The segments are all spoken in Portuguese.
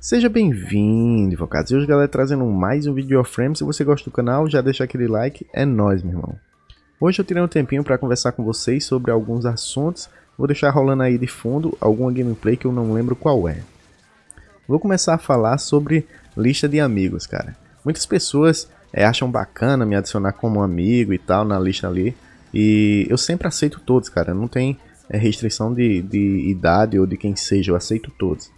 Seja bem-vindo, invocados. E hoje, galera, trazendo mais um vídeo frame. Se você gosta do canal, já deixa aquele like. É nóis, meu irmão. Hoje eu tirei um tempinho para conversar com vocês sobre alguns assuntos. Vou deixar rolando aí de fundo alguma gameplay que eu não lembro qual é. Vou começar a falar sobre lista de amigos, cara. Muitas pessoas é, acham bacana me adicionar como amigo e tal na lista ali. E eu sempre aceito todos, cara. Não tem é, eh, restrição de, de idade ou de quem seja, eu aceito todos.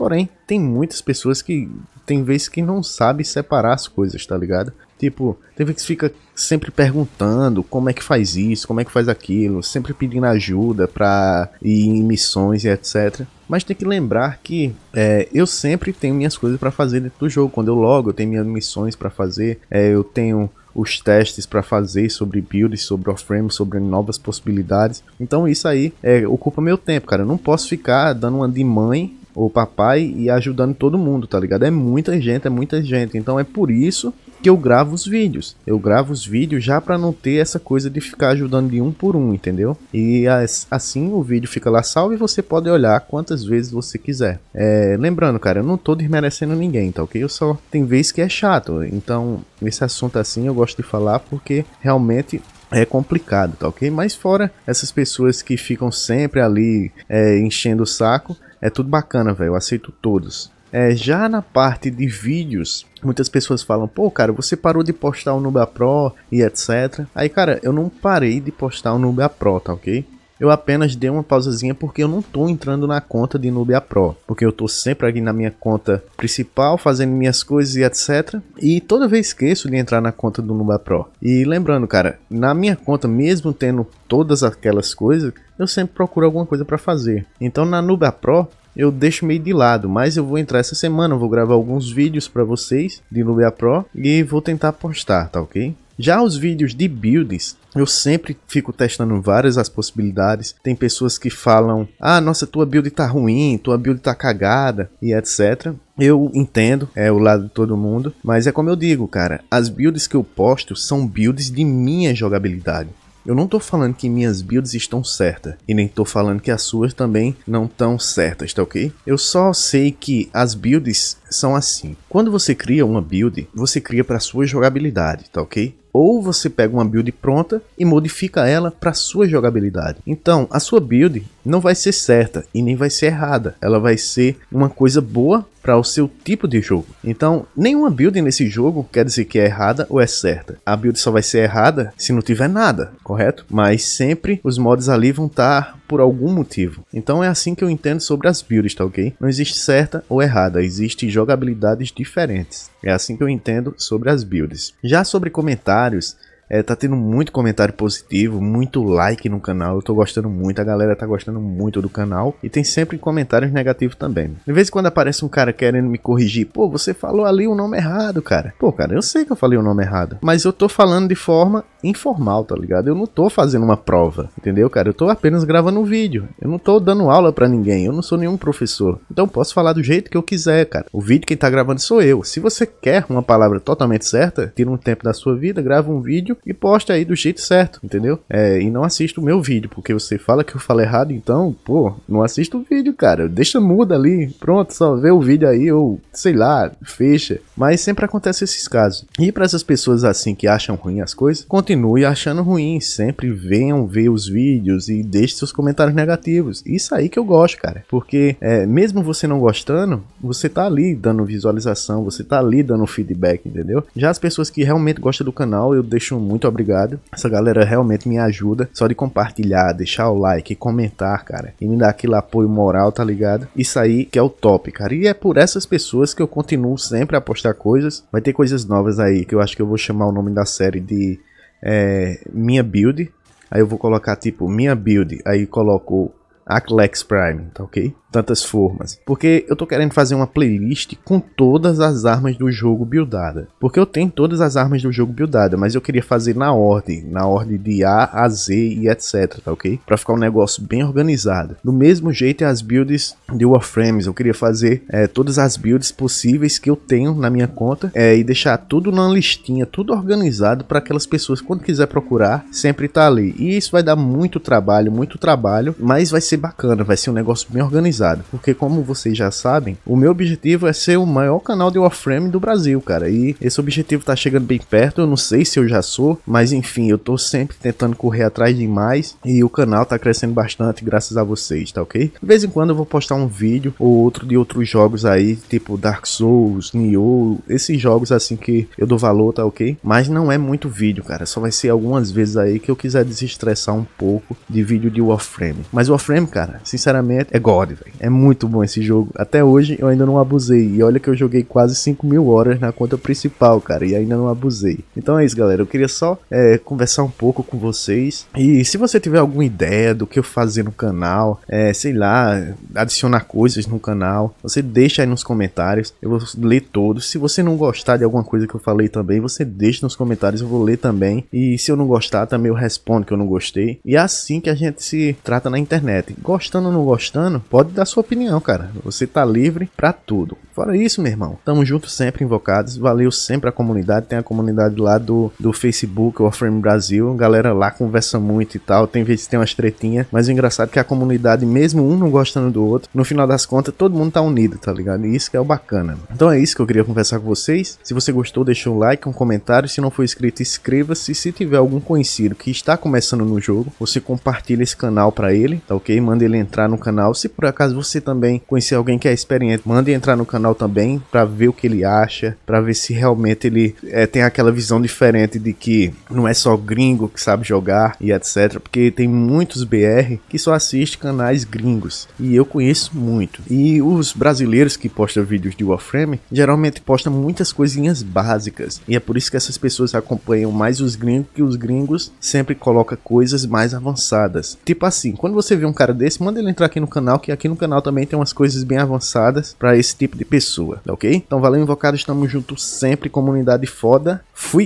Porém, tem muitas pessoas que tem vezes que não sabe separar as coisas, tá ligado? Tipo, tem vezes que fica sempre perguntando como é que faz isso, como é que faz aquilo, sempre pedindo ajuda pra ir em missões e etc. Mas tem que lembrar que é, eu sempre tenho minhas coisas para fazer dentro do jogo. Quando eu logo, eu tenho minhas missões para fazer, é, eu tenho os testes para fazer sobre builds, sobre off-frame, sobre novas possibilidades. Então isso aí é, ocupa meu tempo, cara. Eu não posso ficar dando uma de mãe o papai e ajudando todo mundo, tá ligado? É muita gente, é muita gente. Então é por isso que eu gravo os vídeos. Eu gravo os vídeos já para não ter essa coisa de ficar ajudando de um por um, entendeu? E assim o vídeo fica lá salvo e você pode olhar quantas vezes você quiser. É, lembrando, cara, eu não tô desmerecendo ninguém, tá ok? Eu só tem vezes que é chato. Então, esse assunto assim eu gosto de falar porque realmente é complicado, tá ok? Mas fora essas pessoas que ficam sempre ali é, enchendo o saco, é tudo bacana, velho. Eu aceito todos. É, já na parte de vídeos, muitas pessoas falam, pô, cara, você parou de postar o Nubia Pro e etc. Aí, cara, eu não parei de postar o Nubia Pro, tá ok? eu apenas dei uma pausazinha porque eu não tô entrando na conta de Nubia Pro, porque eu tô sempre aqui na minha conta principal, fazendo minhas coisas e etc. E toda vez esqueço de entrar na conta do Nubia Pro. E lembrando, cara, na minha conta, mesmo tendo todas aquelas coisas, eu sempre procuro alguma coisa para fazer. Então na Nubia Pro, eu deixo meio de lado, mas eu vou entrar essa semana, vou gravar alguns vídeos para vocês de Nubia Pro e vou tentar postar, tá ok? Já os vídeos de builds, eu sempre fico testando várias as possibilidades. Tem pessoas que falam: "Ah, nossa, tua build tá ruim, tua build tá cagada" e etc. Eu entendo, é o lado de todo mundo, mas é como eu digo, cara, as builds que eu posto são builds de minha jogabilidade. Eu não tô falando que minhas builds estão certas e nem tô falando que as suas também não estão certas, tá ok? Eu só sei que as builds são assim. Quando você cria uma build, você cria para sua jogabilidade, tá ok? ou você pega uma build pronta e modifica ela para sua jogabilidade. Então, a sua build não vai ser certa e nem vai ser errada. Ela vai ser uma coisa boa para o seu tipo de jogo. Então, nenhuma build nesse jogo quer dizer que é errada ou é certa. A build só vai ser errada se não tiver nada, correto? Mas sempre os mods ali vão estar tá por algum motivo. Então é assim que eu entendo sobre as builds, tá ok? Não existe certa ou errada, existe jogabilidades diferentes. É assim que eu entendo sobre as builds. Já sobre comentários, é, tá tendo muito comentário positivo, muito like no canal. Eu tô gostando muito, a galera tá gostando muito do canal. E tem sempre comentários negativos também. De vez em quando aparece um cara querendo me corrigir. Pô, você falou ali o nome errado, cara. Pô, cara, eu sei que eu falei o nome errado. Mas eu tô falando de forma informal, tá ligado? Eu não tô fazendo uma prova, entendeu, cara? Eu tô apenas gravando um vídeo. Eu não tô dando aula para ninguém, eu não sou nenhum professor. Então posso falar do jeito que eu quiser, cara. O vídeo quem tá gravando sou eu. Se você quer uma palavra totalmente certa, tira um tempo da sua vida, grava um vídeo e posta aí do jeito certo, entendeu? É, e não assista o meu vídeo, porque você fala que eu falo errado, então, pô, não assista o vídeo, cara. Deixa muda ali, pronto, só vê o vídeo aí ou sei lá, fecha. Mas sempre acontece esses casos. E para essas pessoas assim que acham ruim as coisas, continua continue achando ruim, sempre venham ver os vídeos e deixe seus comentários negativos. Isso aí que eu gosto, cara. Porque é, mesmo você não gostando, você tá ali dando visualização, você tá ali dando feedback, entendeu? Já as pessoas que realmente gostam do canal, eu deixo muito obrigado. Essa galera realmente me ajuda só de compartilhar, deixar o like, comentar, cara. E me dar aquele apoio moral, tá ligado? Isso aí que é o top, cara. E é por essas pessoas que eu continuo sempre a postar coisas. Vai ter coisas novas aí que eu acho que eu vou chamar o nome da série de é, minha build. Aí eu vou colocar tipo minha build, aí coloco Aclex Prime, tá ok? tantas formas. Porque eu tô querendo fazer uma playlist com todas as armas do jogo buildada. Porque eu tenho todas as armas do jogo buildada, mas eu queria fazer na ordem, na ordem de A a Z e etc, tá ok? Pra ficar um negócio bem organizado. Do mesmo jeito é as builds de Warframes, eu queria fazer é, todas as builds possíveis que eu tenho na minha conta é, e deixar tudo na listinha, tudo organizado para aquelas pessoas quando quiser procurar, sempre tá ali. E isso vai dar muito trabalho, muito trabalho, mas vai ser bacana, vai ser um negócio bem organizado porque como vocês já sabem, o meu objetivo é ser o maior canal de Warframe do Brasil, cara. E esse objetivo tá chegando bem perto, eu não sei se eu já sou, mas enfim, eu tô sempre tentando correr atrás de mais e o canal tá crescendo bastante graças a vocês, tá ok? De vez em quando eu vou postar um vídeo ou outro de outros jogos aí, tipo Dark Souls, Nioh, esses jogos assim que eu dou valor, tá ok? Mas não é muito vídeo, cara, só vai ser algumas vezes aí que eu quiser desestressar um pouco de vídeo de Warframe. Mas Warframe, cara, sinceramente, é God, velho. É muito bom esse jogo. Até hoje eu ainda não abusei. E olha que eu joguei quase 5 mil horas na conta principal, cara. E ainda não abusei. Então é isso, galera. Eu queria só é, conversar um pouco com vocês. E se você tiver alguma ideia do que eu fazer no canal, é, sei lá, adicionar coisas no canal, você deixa aí nos comentários. Eu vou ler todos. Se você não gostar de alguma coisa que eu falei também, você deixa nos comentários. Eu vou ler também. E se eu não gostar, também eu respondo que eu não gostei. E é assim que a gente se trata na internet. Gostando ou não gostando, pode dar a sua opinião, cara. Você tá livre para tudo. Fora isso, meu irmão, tamo junto sempre, invocados. Valeu sempre a comunidade. Tem a comunidade lá do, do Facebook, Warframe Brasil. Galera lá conversa muito e tal. Tem vezes tem umas tretinhas. Mas o engraçado é que a comunidade, mesmo um não gostando do outro, no final das contas, todo mundo tá unido, tá ligado? E isso que é o bacana. Então é isso que eu queria conversar com vocês. Se você gostou, deixa um like, um comentário. Se não for inscrito, inscreva-se. Se tiver algum conhecido que está começando no jogo, você compartilha esse canal para ele, tá ok? Manda ele entrar no canal. Se por acaso você também conhecer alguém que é experiente, manda entrar no canal canal também para ver o que ele acha, para ver se realmente ele é, tem aquela visão diferente de que não é só gringo que sabe jogar e etc. Porque tem muitos BR que só assiste canais gringos e eu conheço muito. E os brasileiros que postam vídeos de Warframe geralmente postam muitas coisinhas básicas e é por isso que essas pessoas acompanham mais os gringos que os gringos sempre colocam coisas mais avançadas. Tipo assim, quando você vê um cara desse, manda ele entrar aqui no canal que aqui no canal também tem umas coisas bem avançadas para esse tipo de pessoa pessoa, ok? Então valeu, invocado, estamos juntos sempre, comunidade foda. Fui!